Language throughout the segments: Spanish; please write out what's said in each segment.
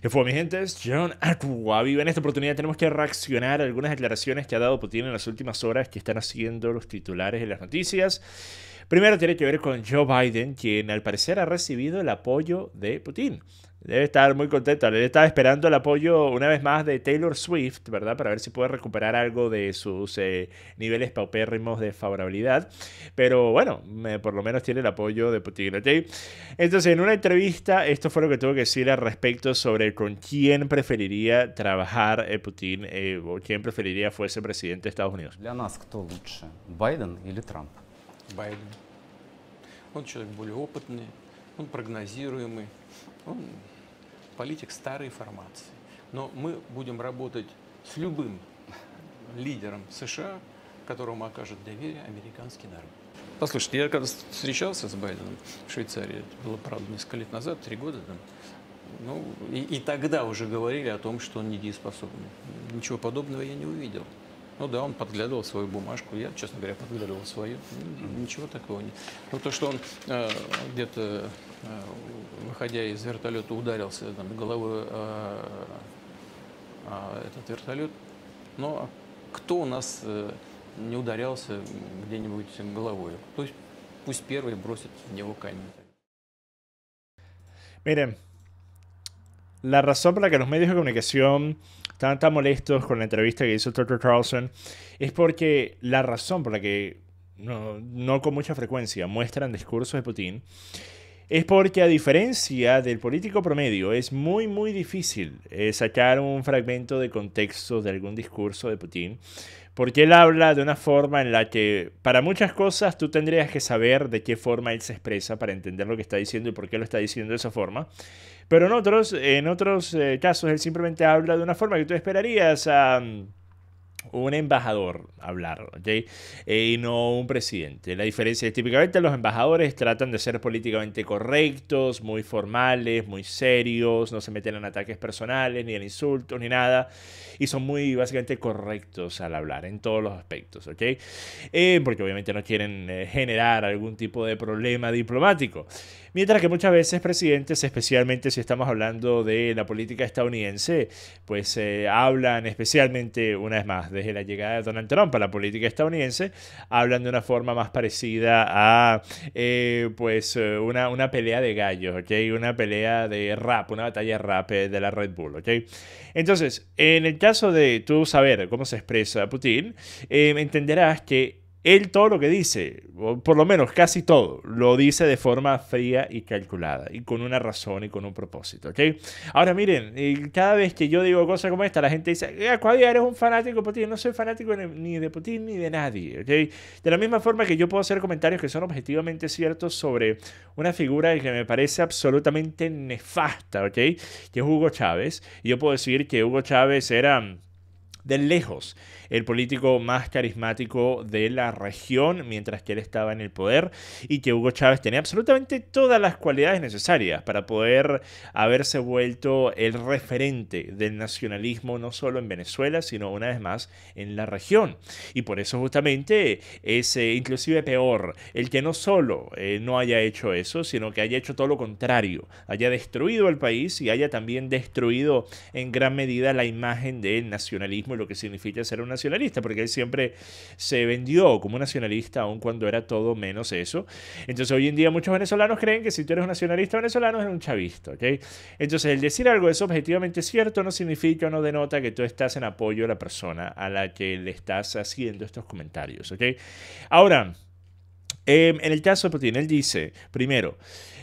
Que fue, mi gente, es John Aqua. en esta oportunidad tenemos que reaccionar a algunas declaraciones que ha dado Putin en las últimas horas que están haciendo los titulares de las noticias. Primero tiene que ver con Joe Biden, quien al parecer ha recibido el apoyo de Putin. Debe estar muy contento. Le estaba esperando el apoyo una vez más de Taylor Swift, ¿verdad? Para ver si puede recuperar algo de sus eh, niveles paupérrimos de favorabilidad. Pero bueno, por lo menos tiene el apoyo de Putin, Entonces, en una entrevista, esto fue lo que tuvo que decir al respecto sobre con quién preferiría trabajar eh, Putin eh, o quién preferiría fuese presidente de Estados Unidos. Biden Biden. Он человек более опытный, он прогнозируемый, он политик старой формации. Но мы будем работать с любым лидером США, которому окажет доверие американский народ. Послушайте, я когда встречался с Байденом в Швейцарии, это было, правда, несколько лет назад, три года там, ну, и, и тогда уже говорили о том, что он недееспособный. Ничего подобного я не увидел. Ну да, он подглядывал свою бумажку, я, честно говоря, подглядывал свою. Ничего такого не. Ну то, что он э, где-то, э, выходя из вертолета, ударился там, головой э, э, этот вертолет. Но кто у нас э, не ударялся где-нибудь головой? То есть пусть первый бросит в него камень. Miren, la razón por la que los medios de comunicación estaban tan molestos con la entrevista que hizo Tucker Carlson es porque la razón por la que no, con mucha frecuencia muestran discursos de Putin es porque a diferencia del político promedio es muy muy difícil eh, sacar un fragmento de contexto de algún discurso de Putin, porque él habla de una forma en la que para muchas cosas tú tendrías que saber de qué forma él se expresa para entender lo que está diciendo y por qué lo está diciendo de esa forma. Pero en otros, en otros eh, casos, él simplemente habla de una forma que tú esperarías a un embajador hablar, ¿okay? Eh, y no un presidente. La diferencia es típicamente los embajadores tratan de ser políticamente correctos, muy formales, muy serios, no se meten en ataques personales, ni en insultos, ni nada, y son muy básicamente correctos al hablar en todos los aspectos, ¿ok? Eh, porque obviamente no quieren eh, generar algún tipo de problema diplomático. Mientras que muchas veces presidentes, especialmente si estamos hablando de la política estadounidense, pues hablan especialmente una vez más desde la llegada de Donald Trump a la política estadounidense, hablan de una forma más parecida a eh, pues eh, una, una pelea de gallos, ¿ok? Una pelea de rap, una batalla de rap eh, de la Red Bull, ¿ok? Entonces, en el caso de tú saber cómo se expresa Putin, entenderás que él todo lo que dice, por lo menos casi todo, lo dice de forma fría y calculada, y con una razón y con un propósito, ¿ok? Ahora miren, cada vez que yo digo cosas como esta, la gente dice, eh, Cuadra, eres un fanático Putin, no soy fanático ni de Putin ni de nadie, ¿ok? De la misma forma que yo puedo hacer comentarios que son objetivamente ciertos sobre una figura que me parece absolutamente nefasta, ¿ok? Que es Hugo Chávez, y yo puedo decir que Hugo Chávez era de lejos el político más carismático de la región mientras que él estaba en el poder y que Hugo Chávez tenía absolutamente todas las cualidades necesarias para poder haberse vuelto el referente del nacionalismo no solo en Venezuela, sino una vez más en la región. Y por eso justamente es eh, inclusive peor el que no solo eh, no haya hecho eso, sino que haya hecho todo lo contrario, haya destruido el país y haya también destruido en gran medida la imagen del nacionalismo y lo que significa ser una porque él siempre se vendió como nacionalista, aun cuando era todo menos eso. Entonces hoy en día muchos venezolanos creen que si tú eres un nacionalista venezolano eres un chavista, ¿ok? Entonces el decir algo es objetivamente cierto no significa o no denota que tú estás en apoyo a la persona a la que le estás haciendo estos comentarios, ¿ok? Ahora, Em, en el caso de Putin, él dice, primero,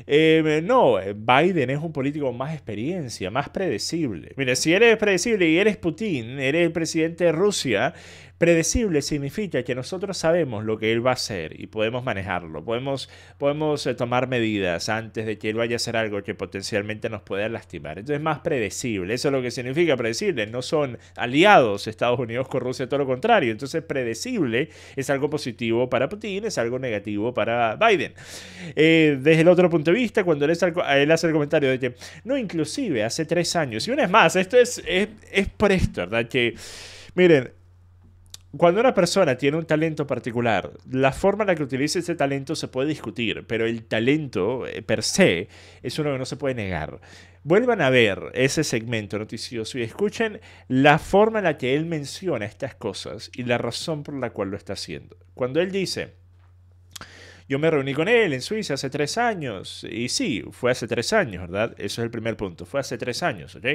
em, no, Biden es un político más experiencia, más predecible. Mire, si eres predecible y eres Putin, eres el presidente de Rusia, Predecible significa que nosotros sabemos lo que él va a hacer y podemos manejarlo, podemos, podemos eh, tomar medidas antes de que él vaya a hacer algo que potencialmente nos pueda lastimar. Entonces es más predecible, eso es lo que significa predecible, no son aliados Estados Unidos con Rusia, todo lo contrario. Entonces predecible es algo positivo para Putin, es algo negativo para Biden. Eh, desde el otro punto de vista, cuando él, hace el comentario de que, no, inclusive hace tres años, y una vez más, esto es, es, es ¿verdad? Que, miren, cuando una persona tiene un talento particular, la forma en la que utiliza ese talento se puede discutir, pero el talento eh, per se es uno que no se puede negar. Vuelvan a ver ese segmento noticioso y escuchen la forma en la que él menciona estas cosas y la razón por la cual lo está haciendo. Cuando él dice, yo me reuní con él en Suiza hace tres años, y sí, fue hace tres años, ¿verdad? Eso es el primer punto, fue hace tres años, ¿ok?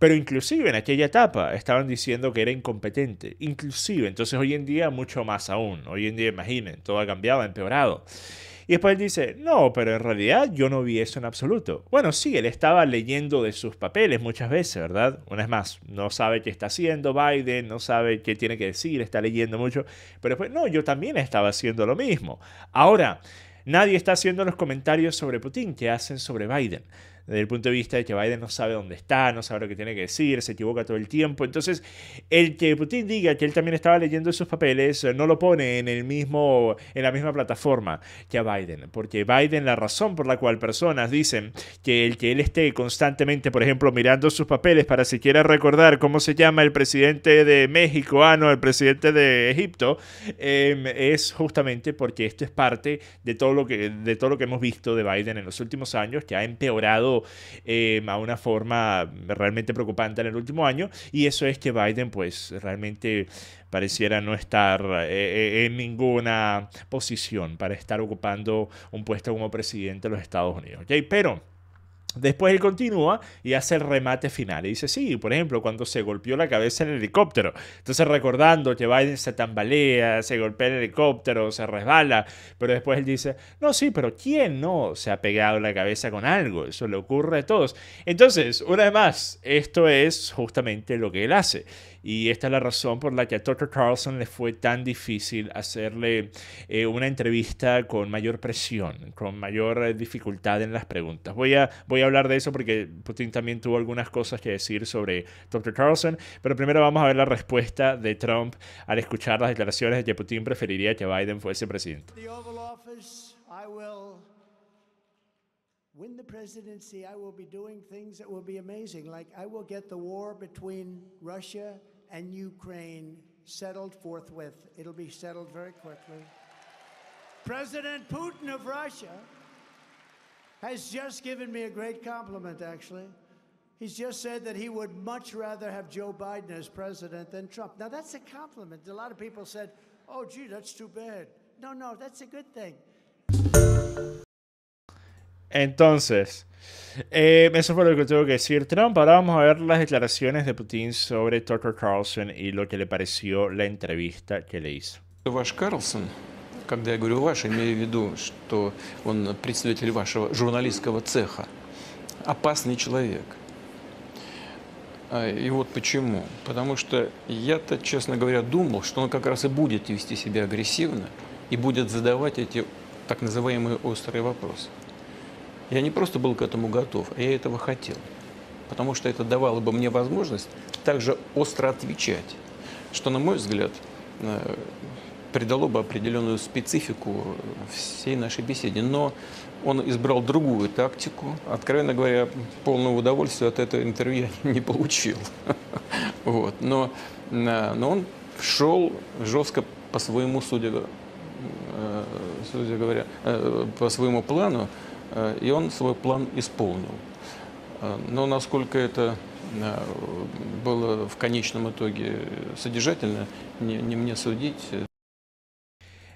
Pero inclusive en aquella etapa estaban diciendo que era incompetente. Inclusive, entonces hoy en día mucho más aún. Hoy en día, imaginen, todo ha cambiado, ha empeorado. Y después él dice, no, pero en realidad yo no vi eso en absoluto. Bueno, sí, él estaba leyendo de sus papeles muchas veces, ¿verdad? Una vez más, no sabe qué está haciendo Biden, no sabe qué tiene que decir, está leyendo mucho. Pero después, no, yo también estaba haciendo lo mismo. Ahora, nadie está haciendo los comentarios sobre Putin que hacen sobre Biden desde el punto de vista de que Biden no sabe dónde está, no sabe lo que tiene que decir, se equivoca todo el tiempo. Entonces, el que Putin diga que él también estaba leyendo esos papeles eh, no lo pone en, el mismo, en la misma plataforma que a Biden, porque Biden, la razón por la cual personas dicen que el que él esté constantemente, por ejemplo, mirando sus papeles para siquiera recordar cómo se llama el presidente de México, ah, no, el presidente de Egipto, em, es justamente porque esto es parte de todo lo que, de todo lo que hemos visto de Biden en los últimos años, que ha empeorado eh, a una forma realmente preocupante en el último año y eso es que Biden pues realmente pareciera no estar eh, eh, en ninguna posición para estar ocupando un puesto como presidente de los Estados Unidos. ¿okay? Pero Después él continúa y hace el remate final. Y dice, sí, por ejemplo, cuando se golpeó la cabeza en el helicóptero. Entonces recordando que Biden se tambalea, se golpea el helicóptero, se resbala. Pero después él dice, no, sí, pero ¿quién no se ha pegado la cabeza con algo? Eso le ocurre a todos. Entonces, una vez más, esto es justamente lo que él hace. Y esta es la razón por la que a Tucker Carlson le fue tan difícil hacerle eh, una entrevista con mayor presión, con mayor eh, dificultad en las preguntas. Voy a, voy a hablar de eso porque Putin también tuvo algunas cosas que decir sobre Dr. Carlson, pero primero vamos a ver la respuesta de Trump al escuchar las declaraciones de que Putin preferiría que Biden fuese presidente. and Ukraine settled forthwith. It'll be settled very quickly. President Putin of Russia has just given me a great compliment, actually. He's just said that he would much rather have Joe Biden as president than Trump. Now, that's a compliment. A lot of people said, oh, gee, that's too bad. No, no, that's a good thing. Entonces, eh, eso fue lo que tengo que decir Trump. Ahora vamos a ver las declaraciones de Putin sobre Tucker Carlson y lo que le pareció la entrevista que le hizo. Ваш Карлсон, когда я говорю ваш, имею в виду, что он представитель вашего журналистского цеха, опасный человек. А, и вот почему. Потому что я-то, честно говоря, думал, что он как раз и будет вести себя агрессивно и будет задавать эти так называемые острые вопросы. Я не просто был к этому готов, а я этого хотел. Потому что это давало бы мне возможность также остро отвечать, что, на мой взгляд, э, придало бы определенную специфику всей нашей беседе. Но он избрал другую тактику. Откровенно говоря, полного удовольствия от этого интервью не получил. Вот. Но, э, но он шел жестко по своему, судя, э, судя говоря, по своему плану. Э, и он свой план исполнил. Э, но насколько это э, было в конечном итоге содержательно, не, не мне судить.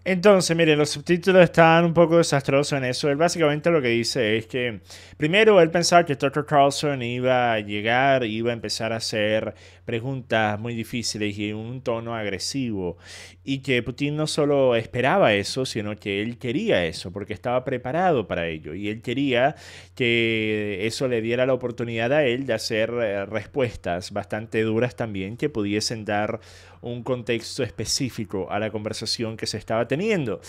Entonces, miren, los subtítulos están un poco desastrosos en eso. Él básicamente lo que dice es que, primero, él pensaba que Dr. Carlson iba a llegar, iba a empezar a hacer preguntas muy difíciles y en un tono agresivo. Y que Putin no solo esperaba eso, sino que él quería eso, porque estaba preparado para ello. Y él quería que eso le diera la oportunidad a él de hacer eh, respuestas bastante duras también, que pudiesen dar un contexto específico a la conversación que se estaba teniendo.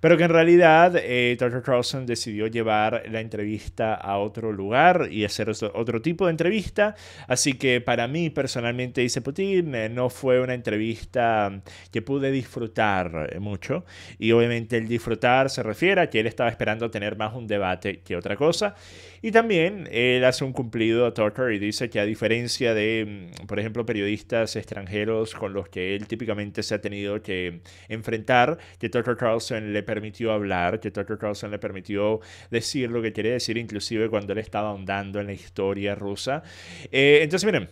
Pero que en realidad eh, Tucker Carlson decidió llevar la entrevista a otro lugar y hacer otro tipo de entrevista. Así que para mí personalmente dice Putin, eh, no fue una entrevista mm, que pude disfrutar eh, mucho. Y obviamente el disfrutar se refiere a que él estaba esperando tener más un debate que otra cosa. Y también él hace un cumplido a Tucker y dice que a diferencia de, mm, por ejemplo, periodistas extranjeros con los que él típicamente se ha tenido que enfrentar, que Tucker Carlson le permitió hablar, que Tucker Carlson le permitió decir lo que quería decir, inclusive cuando él estaba ahondando en la historia rusa. Eh, entonces, miren,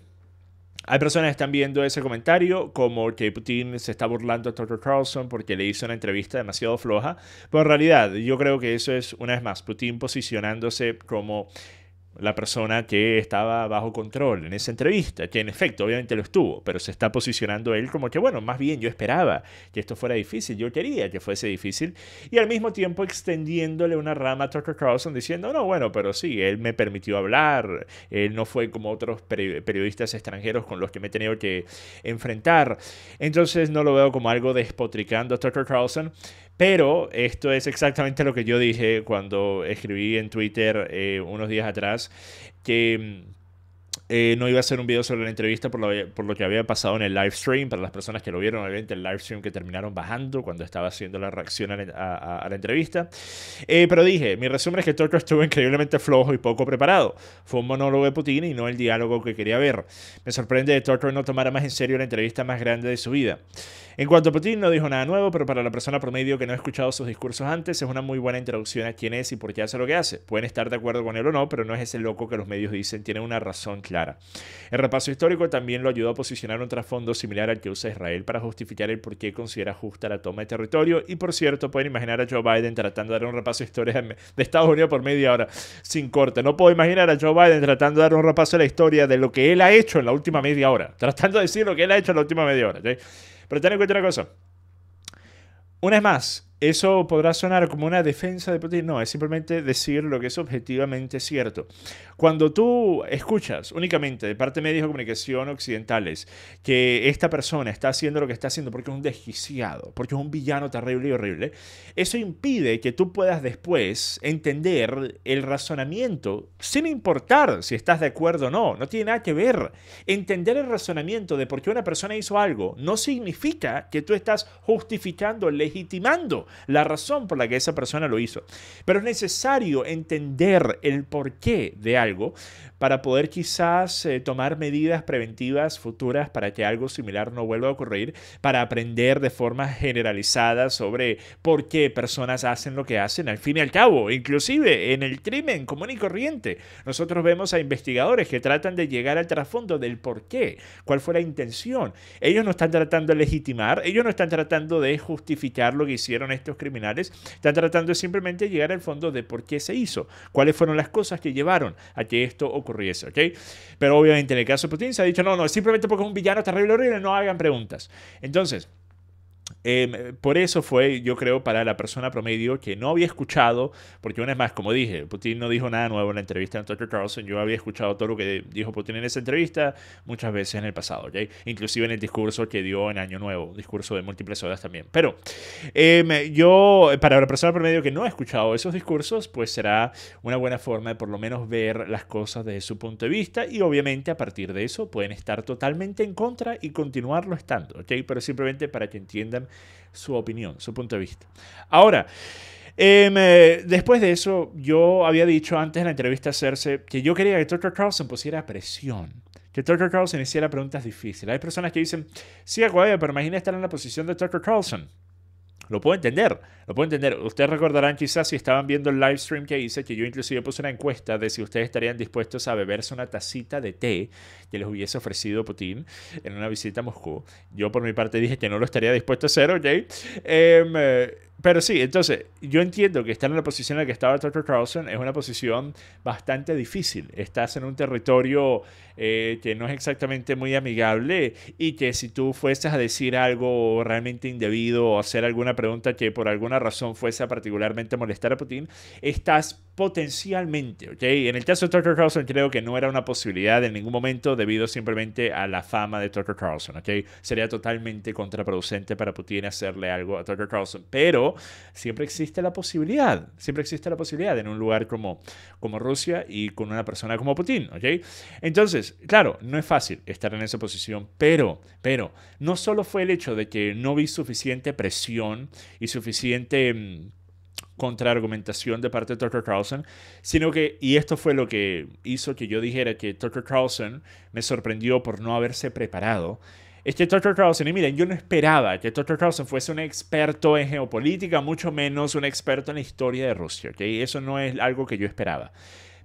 hay personas que están viendo ese comentario como que Putin se está burlando a Tucker Carlson porque le hizo una entrevista demasiado floja, pero en realidad yo creo que eso es, una vez más, Putin posicionándose como la persona que estaba bajo control en esa entrevista, que en efecto obviamente lo estuvo, pero se está posicionando él como que, bueno, más bien yo esperaba que esto fuera difícil, yo quería que fuese difícil, y al mismo tiempo extendiéndole una rama a Tucker Carlson diciendo, no, bueno, pero sí, él me permitió hablar, él no fue como otros periodistas extranjeros con los que me he tenido que enfrentar, entonces no lo veo como algo despotricando a Tucker Carlson, pero esto es exactamente lo que yo dije cuando escribí en Twitter eh, unos días atrás, que mm, eh, no iba a hacer un video sobre la entrevista por lo, que había pasado en el live stream. Para las personas que lo vieron, obviamente, el live stream que terminaron bajando cuando estaba haciendo la reacción a la, entrevista. Eh, pero dije, mi resumen es que Tucker estuvo increíblemente flojo y poco preparado. Fue un monólogo de Putin y no el diálogo que quería ver. Me sorprende que Tucker no tomara más en serio la entrevista más grande de su vida. En cuanto a Putin, no dijo nada nuevo, pero para la persona promedio que no ha escuchado sus discursos antes, es una muy buena introducción a quién es y por qué hace lo que hace. Pueden estar de acuerdo con él o no, pero no es ese loco que los medios dicen tiene una razón clara el repaso histórico también lo ayudó a posicionar un trasfondo similar al que usa Israel para justificar el por qué considera justa la toma de territorio. Y por cierto, pueden imaginar a Joe Biden tratando de dar un repaso histórico de Estados Unidos por media hora sin corte. No puedo imaginar a Joe Biden tratando de dar un repaso a la historia de lo que él ha hecho en la última media hora. Tratando de decir lo que él ha hecho en la última media hora. Pero ten en cuenta una cosa. Una vez más, eso podrá sonar como una defensa de Putin. No, es simplemente decir lo que es objetivamente cierto. Cuando tú escuchas únicamente de parte de medios de comunicación occidentales que esta persona está haciendo lo que está haciendo porque es un desquiciado, porque es un villano terrible y horrible, eso impide que tú puedas después entender el razonamiento sin importar si estás de acuerdo o no. No tiene nada que ver. Entender el razonamiento de por qué una persona hizo algo no significa que tú estás justificando, legitimando la razón por la que esa persona lo hizo. Pero es necesario entender el porqué de algo para poder quizás eh, tomar medidas preventivas futuras para que algo similar no vuelva a ocurrir, para aprender de forma generalizada sobre por qué personas hacen lo que hacen al fin y al cabo, inclusive en el crimen común y corriente. Nosotros vemos a investigadores que tratan de llegar al trasfondo del por qué, cuál fue la intención. Ellos no están tratando de legitimar, ellos no están tratando de justificar lo que hicieron estos criminales, están tratando de simplemente llegar al fondo de por qué se hizo, cuáles fueron las cosas que llevaron a que esto ocurriera ocurriese, ¿ok? Pero obviamente en el caso de Putin se ha dicho, no, no, simplemente porque es un villano terrible, horrible, no hagan preguntas. Entonces, Em, eh, por eso fue, yo creo, para la persona promedio que no había escuchado, porque una vez más, como dije, Putin no dijo nada nuevo en la entrevista de Tucker Carlson, yo había escuchado todo lo que dijo Putin en esa entrevista muchas veces en el pasado, ¿okay? inclusive en el discurso que dio en Año Nuevo, discurso de múltiples horas también. Pero em, yo, para la persona promedio que no ha escuchado esos discursos, pues será una buena forma de por lo menos ver las cosas desde su punto de vista y obviamente a partir de eso pueden estar totalmente en contra y continuarlo estando, okay Pero simplemente para que entiendan su opinión, su punto de vista. Ahora, em, eh, después de eso, yo había dicho antes en la entrevista a que yo quería que Tucker Carlson pusiera presión. Que Tucker Carlson hiciera preguntas difíciles. Hay personas que dicen, sí, Aguayo, pero imagina estar en la posición de Tucker Carlson. Lo puedo entender, lo puedo entender. Ustedes recordarán quizás si estaban viendo el live stream que hice, que yo inclusive puse una encuesta de si ustedes estarían dispuestos a beberse una tacita de té que les hubiese ofrecido Putin en una visita a Moscú. Yo por mi parte dije que no lo estaría dispuesto a hacer, ¿ok? Em, eh, pero sí, entonces, yo entiendo que estar en la posición en la que estaba Dr. Carlson es una posición bastante difícil. Estás en un territorio eh, que no es exactamente muy amigable y que si tú fueses a decir algo realmente indebido o hacer alguna pregunta que por alguna razón fuese a particularmente molestar a Putin, estás potencialmente, ¿ok? En el caso de Tucker Carlson creo que no era una posibilidad en ningún momento debido simplemente a la fama de Tucker Carlson, ¿ok? Sería totalmente contraproducente para Putin hacerle algo a Tucker Carlson, pero siempre existe la posibilidad, siempre existe la posibilidad en un lugar como, como Rusia y con una persona como Putin, ¿ok? Entonces, claro, no es fácil estar en esa posición, pero, pero, no solo fue el hecho de que no vi suficiente presión y suficiente mm, contraargumentación de parte de Tucker Carlson, sino que, y esto fue lo que hizo que yo dijera que Tucker Carlson me sorprendió por no haberse preparado, es que Tucker Carlson, y miren, yo no esperaba que Tucker Carlson fuese un experto en geopolítica, mucho menos un experto en la historia de Rusia, que Eso no es algo que yo esperaba.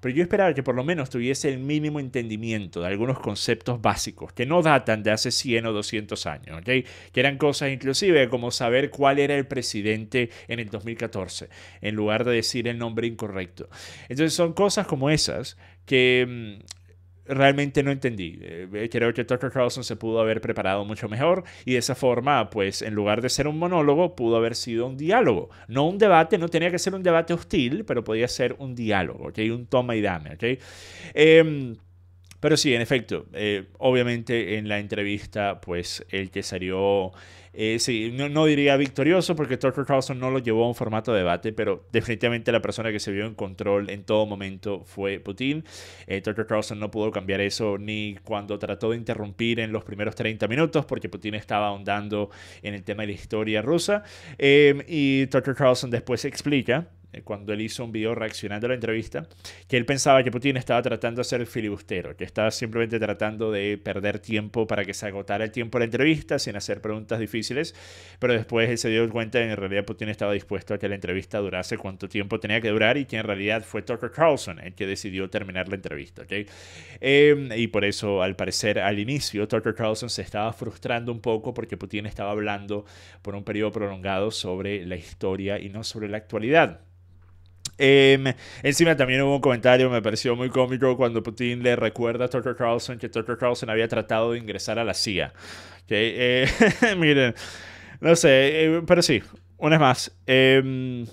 Pero yo esperaba que por lo menos tuviese el mínimo entendimiento de algunos conceptos básicos que no datan de hace 100 o 200 años, que eran cosas inclusive como saber cuál era el presidente en el 2014, en lugar de decir el nombre incorrecto. Entonces son cosas como esas que mm, realmente no entendí. Eh, eh, creo que Tucker Carlson se pudo haber preparado mucho mejor y de esa forma, pues en lugar de ser un monólogo, pudo haber sido un diálogo. No un debate, no tenía que ser un debate hostil, pero podía ser un diálogo, ¿ok? Un toma y dame, ¿ok? Em, pero sí, en efecto, eh, obviamente en la entrevista, pues el que salió, eh, sí, no, diría victorioso porque Tucker Carlson no lo llevó a un formato de debate, pero definitivamente la persona que se vio en control en todo momento fue Putin. Eh, Tucker Carlson no pudo cambiar eso ni cuando trató de interrumpir en los primeros 30 minutos porque Putin estaba ahondando en el tema de la historia rusa. Eh, y Tucker Carlson después explica eh, cuando él hizo un video reaccionando a la entrevista, que él pensaba que Putin estaba tratando de ser filibustero, que estaba simplemente tratando de perder tiempo para que se agotara el tiempo de la entrevista sin hacer preguntas difíciles, pero después él se dio cuenta de que en realidad Putin estaba dispuesto a que la entrevista durase cuánto tiempo tenía que durar y que en realidad fue Tucker Carlson el que decidió terminar la entrevista. Em, y por eso, al parecer, al inicio, Tucker Carlson se estaba frustrando un poco porque Putin estaba hablando por un periodo prolongado sobre la historia y no sobre la actualidad. Em, encima también hubo un comentario, me pareció muy cómico, cuando Putin le recuerda a Tucker Carlson que Tucker Carlson había tratado de ingresar a la CIA. Eh, miren, no sé, eh, pero sí, una vez más. Em,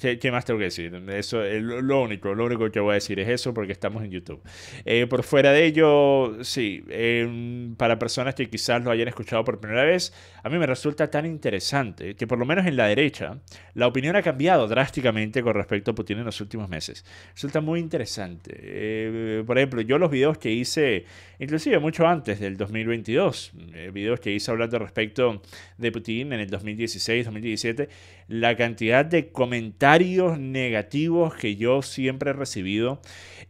¿Qué, más tengo que decir? Eso es lo único, lo único que voy a decir es eso porque estamos en YouTube. Eh, por fuera de ello, sí, em, para personas que quizás lo hayan escuchado por primera vez, a mí me resulta tan interesante que por lo menos en la derecha la opinión ha cambiado drásticamente con respecto a Putin en los últimos meses. Resulta muy interesante. Eh, por ejemplo, yo los videos que hice, inclusive mucho antes del 2022, eh, videos que hice hablando respecto de Putin en el 2016, 2017, la cantidad de comentarios negativos que yo siempre he recibido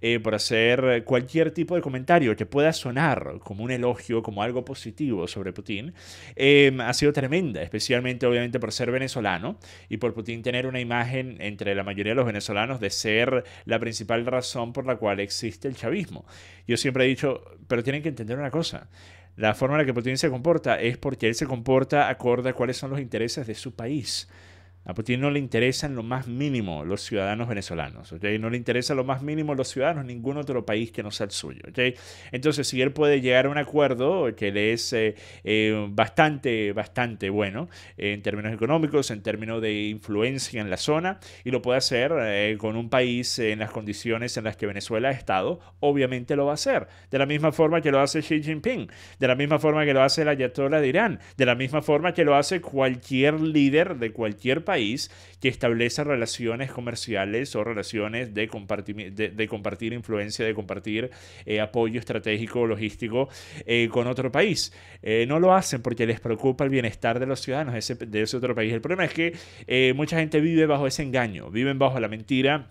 eh, por hacer cualquier tipo de comentario que pueda sonar como un elogio, como algo positivo sobre Putin, em, ha sido tremenda, especialmente obviamente por ser venezolano y por Putin tener una imagen entre la mayoría de los venezolanos de ser la principal razón por la cual existe el chavismo. Yo siempre he dicho, pero tienen que entender una cosa. La forma en la que Putin se comporta es porque él se comporta acorde a cuáles son los intereses de su país. Ah, a Putin no le interesan lo más mínimo los ciudadanos venezolanos, No le interesa lo más mínimo los ciudadanos, ningún otro país que no sea el suyo, ¿okay? Entonces, si él puede llegar a un acuerdo que le es eh, eh, bastante, bastante bueno eh, en términos económicos, en términos de influencia en la zona, y lo puede hacer con un país en las condiciones en las que Venezuela ha estado, obviamente lo va a hacer. De la misma forma que lo hace Xi Jinping, de la misma forma que lo hace la Ayatollah de Irán, de la misma forma que lo hace cualquier líder de cualquier país que establece relaciones comerciales o relaciones de compartir, de, compartir influencia, de compartir eh, apoyo estratégico, logístico eh, con otro país. Eh, no lo hacen porque les preocupa el bienestar de los ciudadanos de ese, de ese otro país. El problema es que mucha gente vive bajo ese engaño, viven bajo la mentira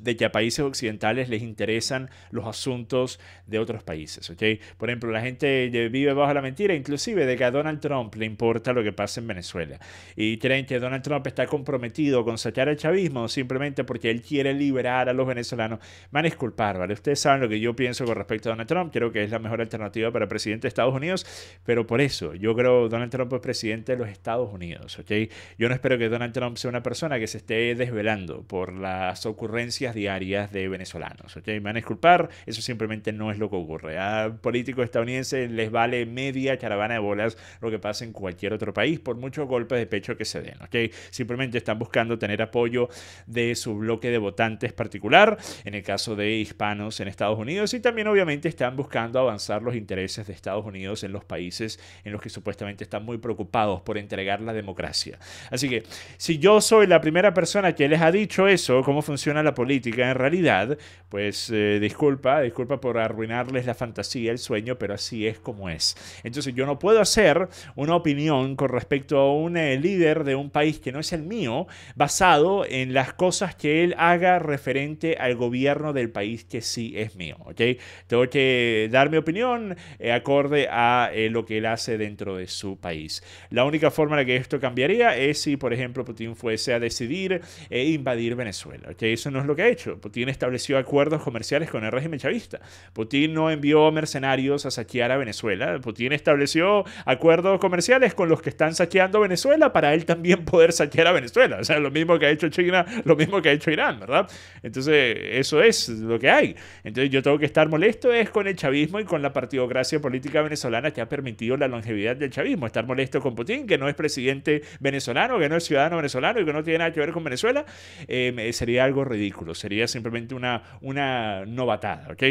de que a países occidentales les interesan los asuntos de otros países. ¿okay? Por ejemplo, la gente vive bajo la mentira, inclusive de que a Donald Trump le importa lo que pasa en Venezuela. Y creen que Donald Trump está comprometido con sacar el chavismo simplemente porque él quiere liberar a los venezolanos. Van a disculpar, ¿vale? Ustedes saben lo que yo pienso con respecto a Donald Trump. Creo que es la mejor alternativa para presidente de Estados Unidos, pero por eso yo creo que Donald Trump es presidente de los Estados Unidos. ¿okay? Yo no espero que Donald Trump sea una persona que se esté desvelando por las ocurrencias diarias de venezolanos. ¿okay? Me van a disculpar, eso simplemente no es lo que ocurre. A políticos estadounidenses les vale media caravana de bolas lo que pasa en cualquier otro país, por muchos golpes de pecho que se den. ¿okay? Simplemente están buscando tener apoyo de su bloque de votantes particular, en el caso de hispanos en Estados Unidos, y también obviamente están buscando avanzar los intereses de Estados Unidos en los países en los que supuestamente están muy preocupados por entregar la democracia. Así que si yo soy la primera persona que les ha dicho eso, cómo funciona la política, en realidad, pues eh, disculpa, disculpa por arruinarles la fantasía, el sueño, pero así es como es. Entonces yo no puedo hacer una opinión con respecto a un eh, líder de un país que no es el mío, basado en las cosas que él haga referente al gobierno del país que sí es mío, ¿ok? Tengo que dar mi opinión eh, acorde a lo que él hace dentro de su país. La única forma en la que esto cambiaría es si, por ejemplo, Putin fuese a decidir invadir Venezuela, ¿ok? Eso no es lo que hecho. Putin estableció acuerdos comerciales con el régimen chavista. Putin no envió mercenarios a saquear a Venezuela. Putin estableció acuerdos comerciales con los que están saqueando Venezuela para él también poder saquear a Venezuela. O sea, lo mismo que ha hecho China, lo mismo que ha hecho Irán, ¿verdad? Entonces, eso es lo que hay. Entonces, yo tengo que estar molesto es con el chavismo y con la partidocracia política venezolana que ha permitido la longevidad del chavismo. Estar molesto con Putin, que no es presidente venezolano, que no es ciudadano venezolano y que no tiene nada que ver con Venezuela, eh, sería algo ridículo. Sería simplemente una, una novatada, ¿ok?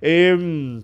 Em,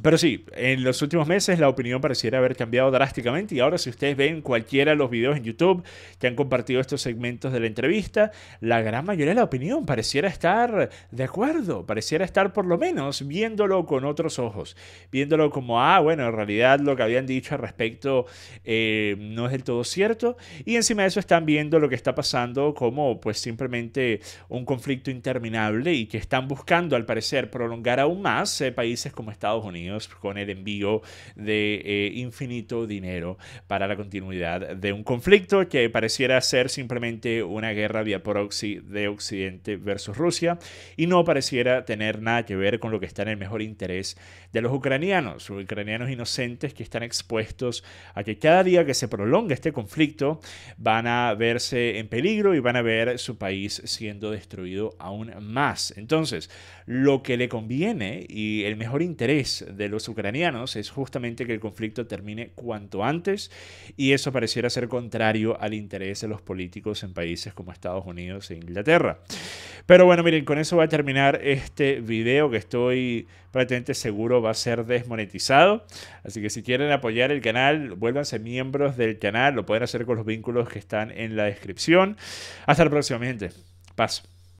pero sí, en los últimos meses la opinión pareciera haber cambiado drásticamente y ahora si ustedes ven cualquiera de los videos en YouTube que han compartido estos segmentos de la entrevista, la gran mayoría de la opinión pareciera estar de acuerdo, pareciera estar por lo menos viéndolo con otros ojos, viéndolo como, ah, bueno, en realidad lo que habían dicho al respecto eh, no es del todo cierto y encima de eso están viendo lo que está pasando como pues simplemente un conflicto interminable y que están buscando al parecer prolongar aún más eh, países como Estados Unidos con el envío de eh, infinito dinero para la continuidad de un conflicto que pareciera ser simplemente una guerra vía proxy de Occidente versus Rusia y no pareciera tener nada que ver con lo que está en el mejor interés de los ucranianos, ucranianos inocentes que están expuestos a que cada día que se prolonga este conflicto van a verse en peligro y van a ver su país siendo destruido aún más. Entonces, lo que le conviene y el mejor interés de los ucranianos es justamente que el conflicto termine cuanto antes y eso pareciera ser contrario al interés de los políticos en países como Estados Unidos e Inglaterra. Pero bueno, miren, con eso va a terminar este video que estoy prácticamente seguro va a ser desmonetizado. Así que si quieren apoyar el canal, vuélvanse miembros del canal. Lo pueden hacer con los vínculos que están en la descripción. Hasta la próxima, gente.